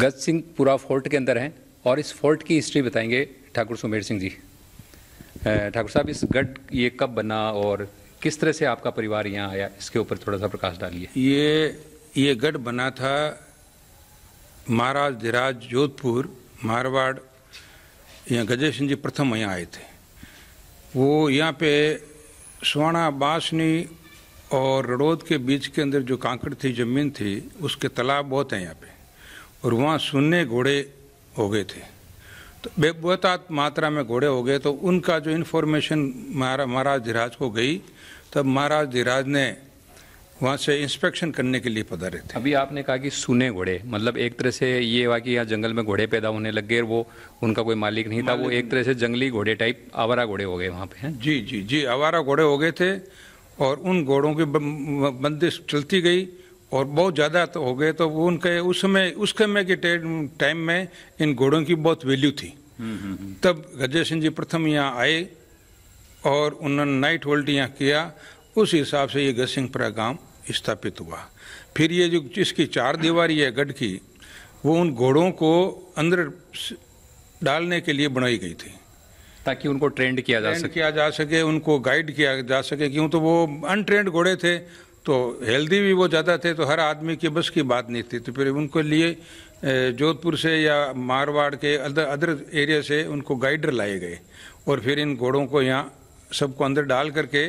गज सिंह पूरा फोर्ट के अंदर हैं और इस फोर्ट की हिस्ट्री बताएंगे ठाकुर सुमेर सिंह जी ठाकुर साहब इस गढ़ ये कब बना और किस तरह से आपका परिवार यहाँ आया इसके ऊपर थोड़ा सा प्रकाश डालिए ये ये गढ़ बना था महाराज धीराज जोधपुर मारवाड़ यहाँ गजेश सिंह जी प्रथम यहाँ आए थे वो यहाँ पे सोना बासनी और रड़ोद के बीच के अंदर जो कांकड़ थी जमीन थी उसके तालाब बहुत हैं यहाँ पे और वहाँ सुनने घोड़े हो गए थे तो बेबतात मात्रा में घोड़े हो गए तो उनका जो इन्फॉर्मेशन महाराज धीराज को गई तब महाराज धीराज ने वहाँ से इंस्पेक्शन करने के लिए पधारे थे अभी आपने कहा कि सुने घोड़े मतलब एक तरह से ये हुआ कि यहाँ जंगल में घोड़े पैदा होने लग गए वो उनका कोई मालिक नहीं मालिक था वो एक तरह से जंगली घोड़े टाइप आवारा घोड़े हो गए वहाँ पे हैं जी जी जी आवारा घोड़े हो गए थे और उन घोड़ों की बंदिश चलती गई और बहुत ज़्यादा तो हो गए तो वो उनके उस समय उस समय के टाइम में इन घोड़ों की बहुत वैल्यू थी हम्म, हम्म, हम्म। तब गजय सिंह जी प्रथम यहाँ आए और उन्होंने नाइट होल्ड यहाँ किया उस हिसाब से ये गजसिंहपुरा गांव स्थापित हुआ फिर ये जो जिसकी चार दीवारी है गढ़ की वो उन घोड़ों को अंदर डालने के लिए बनाई गई थी ताकि उनको ट्रेंड किया जा सके किया जा सके उनको गाइड किया जा सके क्यों तो वो अनट्रेंड घोड़े थे तो हेल्दी भी वो ज़्यादा थे तो हर आदमी की बस की बात नहीं थी तो फिर उनके लिए जोधपुर से या मारवाड़ के अदर अदर एरिया से उनको गाइडर लाए गए और फिर इन घोड़ों को यहाँ सबको अंदर डाल करके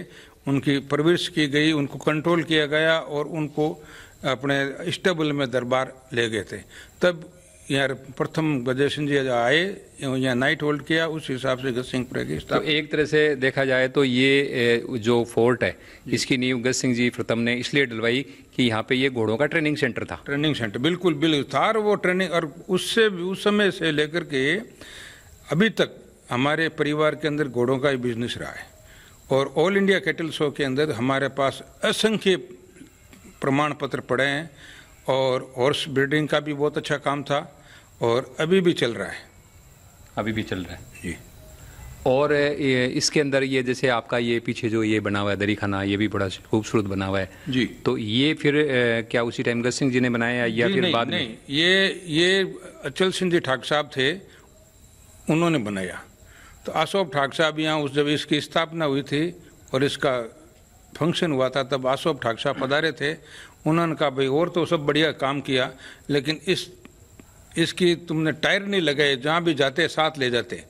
उनकी परवरिश की गई उनको कंट्रोल किया गया और उनको अपने स्टेबल में दरबार ले गए थे तब यार प्रथम गजेशन जी आए यहाँ नाइट होल्ड किया उस हिसाब से गज सिंह की तो एक तरह से देखा जाए तो ये जो फोर्ट है इसकी नींव गज सिंह जी प्रथम ने इसलिए डलवाई कि यहाँ पे ये घोड़ों का ट्रेनिंग सेंटर था ट्रेनिंग सेंटर बिल्कुल बिल्कुल था और वो ट्रेनिंग और उससे उस समय से लेकर के अभी तक हमारे परिवार के अंदर घोड़ों का ही बिजनेस रहा है और ऑल इंडिया कैटल शो के अंदर हमारे पास असंख्य प्रमाण पत्र पड़े हैं और हॉर्स ब्रीडिंग का भी बहुत अच्छा काम था और अभी भी चल रहा है अभी भी चल रहा है जी और ये इसके अंदर ये जैसे आपका ये पीछे जो ये बना हुआ है दरी खाना ये भी बड़ा खूबसूरत बना हुआ है जी तो ये फिर क्या उसी टाइम गज सिंह जी ने बनाया या फिर नहीं, बाद नहीं, में ये ये अचल सिंह जी ठाक साहब थे उन्होंने बनाया तो अशोक ठाक साहब यहाँ उस जब इसकी स्थापना हुई थी और इसका फंक्शन हुआ था तब अशोक ठाक साहब पधारे थे उन्होंने कहा भाई और तो सब बढ़िया काम किया लेकिन इस इसकी तुमने टायर नहीं लगाए जहाँ भी जाते साथ ले जाते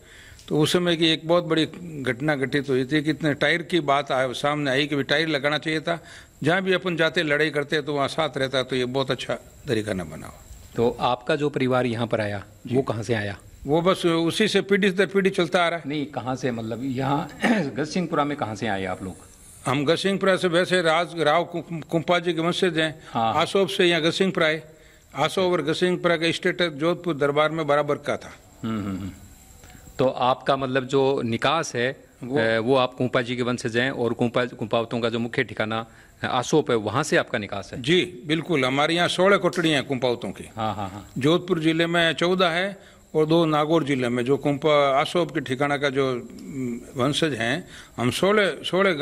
तो उस समय की एक बहुत बड़ी घटना घटित हुई थी कि इतने टायर की बात आ, सामने आई कि भी टायर लगाना चाहिए था जहाँ भी अपन जाते लड़ाई करते तो वहाँ साथ रहता तो ये बहुत अच्छा तरीका न बना हुआ तो आपका जो परिवार यहाँ पर आया वो कहाँ से आया वो बस उसी से पीढ़ी दर पीढ़ी चलता आ रहा है नहीं कहाँ से मतलब यहाँ गज सिंहपुरा में कहाँ से आए आप लोग हम गज सिंहपुरा से वैसे राज राव कुंपा जी के मस्जिद हैं हाँ। आसोप से यहाँ गज सिंहपुरा आए आसो और गसिंगपुरा का स्टेटस जोधपुर दरबार में बराबर का था हम्म, हम्म, हम्म। तो आपका मतलब जो निकास है वो, वो आप कुंपा जी के वंश जाए और कुंपा कुंपावतों का जो मुख्य ठिकाना आसोप है वहाँ से आपका निकास है जी बिल्कुल हमारे यहाँ सोलह कोटड़ियाँ हैं कुंपावतों की हाँ हाँ हाँ जोधपुर जिले में चौदह है और दो नागौर जिले में जो कुंपा आसोप के ठिकाना का जो वंशज हैं हम सोलह सोलह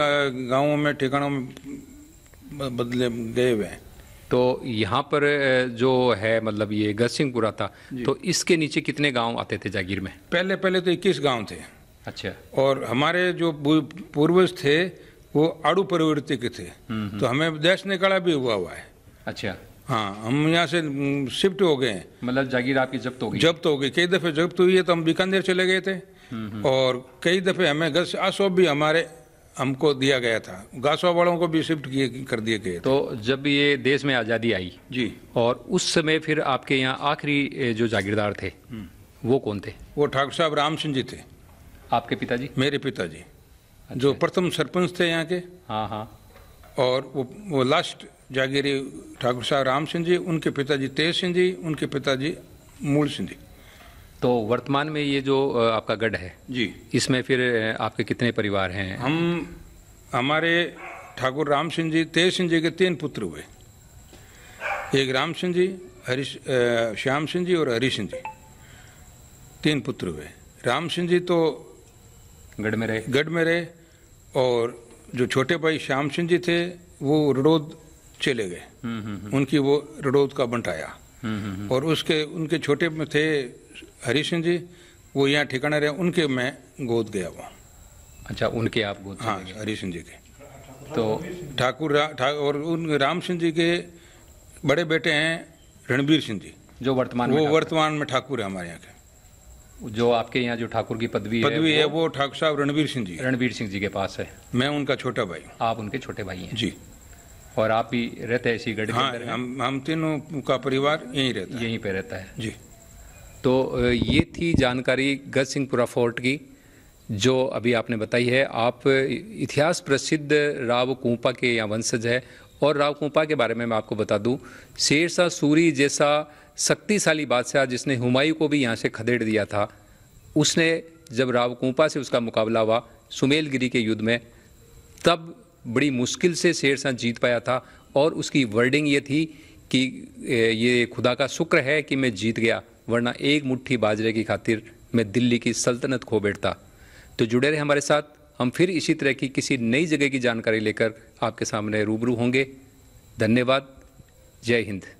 गाँवों में ठिकानों में बदले गए हुए हैं तो यहाँ पर जो है मतलब ये गज था तो इसके नीचे कितने गांव आते थे जागीर में पहले पहले तो 21 गांव थे अच्छा और हमारे जो पूर्वज थे वो आड़ू प्रवृत्ति के थे हम्म, हम्म। तो हमें देश निकाला भी हुआ हुआ है अच्छा हाँ हम यहाँ से शिफ्ट हो गए मतलब जागीर आपकी जब्त हो गई जब्त हो गई कई दफे जब्त हुई है तो हम बीकानेर चले गए थे हम्म, और कई दफे हमें गज आसो भी हमारे हमको दिया गया था गासवा वालों को भी शिफ्ट किए कर दिए गए तो जब ये देश में आज़ादी आई जी और उस समय फिर आपके यहाँ आखिरी जो जागीरदार थे हम्म। वो कौन थे वो ठाकुर साहब राम सिंह जी थे आपके पिताजी मेरे पिताजी अच्छा। जो प्रथम सरपंच थे यहाँ के हाँ हाँ और वो वो लास्ट जागीरी ठाकुर साहब राम सिंह जी उनके पिताजी तेज सिंह जी उनके पिताजी मूल सिंह जी तो वर्तमान में ये जो आपका गढ़ है जी इसमें फिर आपके कितने परिवार हैं हम हमारे ठाकुर राम सिंह जी तेज सिंह जी के तीन पुत्र हुए एक राम सिंह जी हरी श्याम सिंह जी और हरी सिंह जी तीन पुत्र हुए राम सिंह जी तो गढ़ में रहे गढ़ में रहे और जो छोटे भाई श्याम सिंह जी थे वो रडोद चले गए हम्म, हम्म, हम्म। उनकी वो रडोद का बंटाया और उसके उनके छोटे में थे हरी सिंह जी वो यहाँ ठिकाना रहे उनके मैं गोद गया हुआ अच्छा उनके आप गोद हाँ हरी सिंह जी के तो ठाकुर था, और उन राम सिंह जी के बड़े बेटे हैं रणबीर सिंह जी जो वर्तमान वो वर्तमान में ठाकुर है हमारे यहाँ के जो आपके यहाँ जो ठाकुर की पदवी पदवी है वो, ठाकुर साहब रणबीर सिंह जी रणबीर सिंह जी के पास है मैं उनका छोटा भाई आप उनके छोटे भाई हैं जी और आप भी रहते हैं इसी गढ़ हाँ, हम हम तीनों का परिवार यहीं रहता है यहीं पे रहता है जी तो ये थी जानकारी गज सिंहपुरा फोर्ट की जो अभी आपने बताई है आप इतिहास प्रसिद्ध राव कुंपा के यहाँ वंशज है और राव कुंपा के बारे में मैं आपको बता दूं शेरशाह सूरी जैसा शक्तिशाली बादशाह जिसने हुमायूं को भी यहाँ से खदेड़ दिया था उसने जब राव कुंपा से उसका मुकाबला हुआ सुमेलगिरी के युद्ध में तब बड़ी मुश्किल से शेरशाह जीत पाया था और उसकी वर्डिंग ये थी कि ये खुदा का शुक्र है कि मैं जीत गया वरना एक मुट्ठी बाजरे की खातिर मैं दिल्ली की सल्तनत खो बैठता तो जुड़े रहे हमारे साथ हम फिर इसी तरह की किसी नई जगह की जानकारी लेकर आपके सामने रूबरू होंगे धन्यवाद जय हिंद